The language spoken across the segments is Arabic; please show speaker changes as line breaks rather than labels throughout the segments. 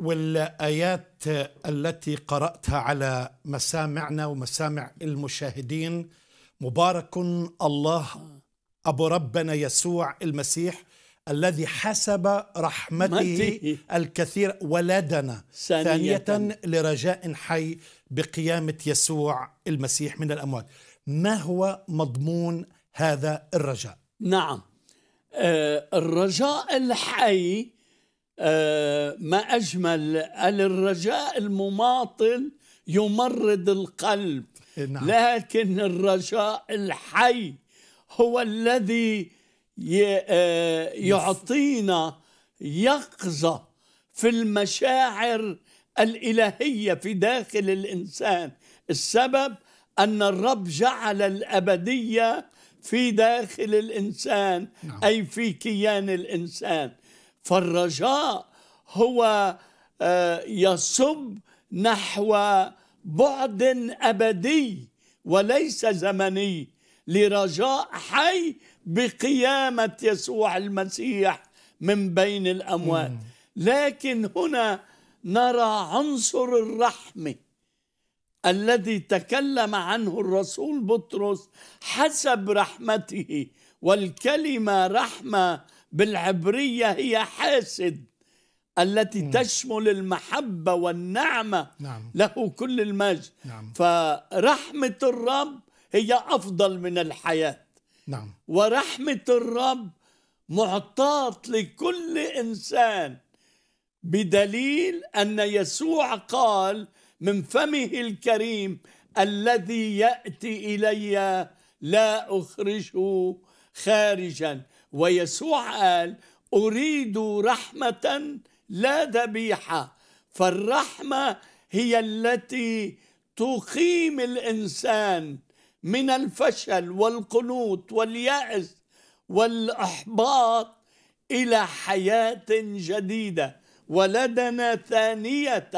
والايات التي قراتها على مسامعنا ومسامع المشاهدين مبارك الله ابو ربنا يسوع المسيح الذي حسب رحمته الكثير ولدنا ثانية, ثانية لرجاء حي بقيامة يسوع المسيح من الأموات ما هو مضمون هذا الرجاء؟ نعم آه، الرجاء الحي ما أجمل قال الرجاء المماطل يمرض القلب نعم. لكن الرجاء الحي هو الذي آه، يعطينا يقظة في المشاعر الإلهية في داخل الإنسان السبب أن الرب جعل الأبدية في داخل الإنسان نعم. أي في كيان الإنسان فالرجاء هو آه، يصب نحو بعد ابدي وليس زمني لرجاء حي بقيامه يسوع المسيح من بين الاموات لكن هنا نرى عنصر الرحمه الذي تكلم عنه الرسول بطرس حسب رحمته والكلمه رحمه بالعبرية هي حاسد التي مم. تشمل المحبة والنعمة نعم. له كل المجد نعم. فرحمة الرب هي أفضل من الحياة نعم. ورحمة الرب معطاة لكل إنسان بدليل أن يسوع قال من فمه الكريم الذي يأتي إلي لا أخرجه خارجا ويسوع قال أريد رحمة لا ذبيحة فالرحمة هي التي تقيم الإنسان من الفشل والقنوط واليأس والإحباط إلى حياة جديدة ولدنا ثانية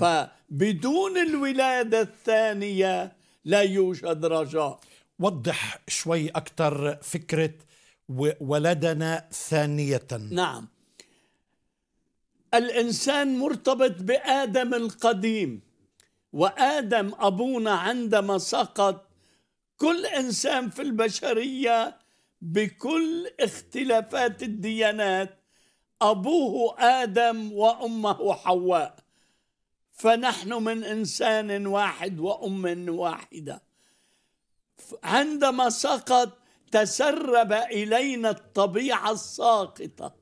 فبدون الولادة الثانية لا يوجد رجاء وضح شوي أكثر فكرة ولدنا ثانية نعم الإنسان مرتبط بآدم القديم وآدم أبونا عندما سقط كل إنسان في البشرية بكل اختلافات الديانات أبوه آدم وأمه حواء فنحن من إنسان واحد وأم واحدة عندما سقط تسرب الينا الطبيعه الساقطه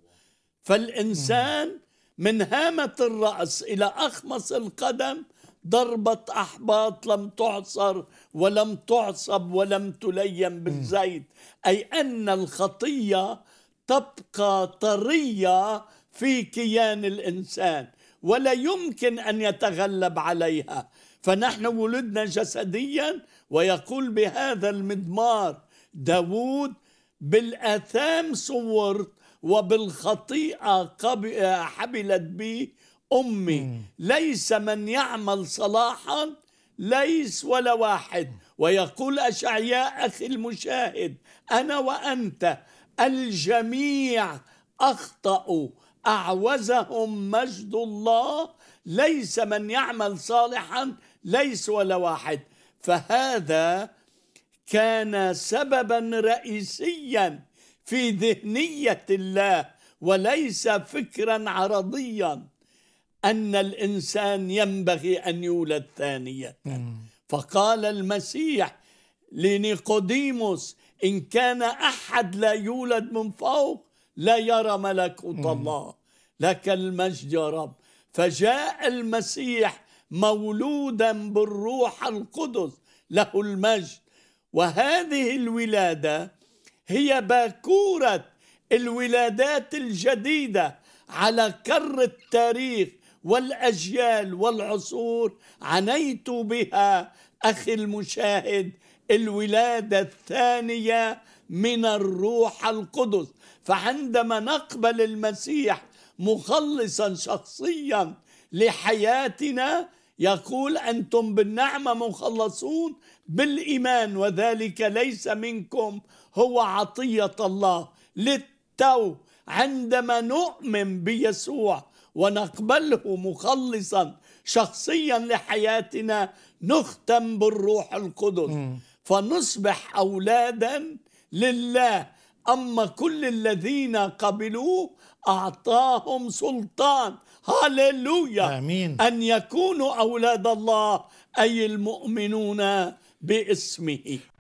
فالانسان من هامه الراس الى اخمص القدم ضربه احباط لم تعصر ولم تعصب ولم تلين بالزيت اي ان الخطيه تبقى طريه في كيان الانسان ولا يمكن ان يتغلب عليها فنحن ولدنا جسديا ويقول بهذا المضمار داوود بالآثام صورت وبالخطيئة حبلت بي أمي ليس من يعمل صلاحا ليس ولا واحد ويقول أشعياء أخي المشاهد أنا وأنت الجميع أخطأوا أعوزهم مجد الله ليس من يعمل صالحا ليس ولا واحد فهذا كان سببا رئيسيا في ذهنيه الله وليس فكرا عرضيا ان الانسان ينبغي ان يولد ثانيه فقال المسيح لنيقوديموس ان كان احد لا يولد من فوق لا يرى ملكوت الله لك المجد يا رب فجاء المسيح مولودا بالروح القدس له المجد وهذه الولاده هي باكوره الولادات الجديده على كر التاريخ والاجيال والعصور عنيت بها اخي المشاهد الولاده الثانيه من الروح القدس فعندما نقبل المسيح مخلصا شخصيا لحياتنا يقول أنتم بالنعمة مخلصون بالإيمان وذلك ليس منكم هو عطية الله للتو عندما نؤمن بيسوع ونقبله مخلصا شخصيا لحياتنا نختم بالروح القدس فنصبح أولادا لله أما كل الذين قبلوه أعطاهم سلطان هللويا آمين أن يكونوا أولاد الله أي المؤمنون باسمه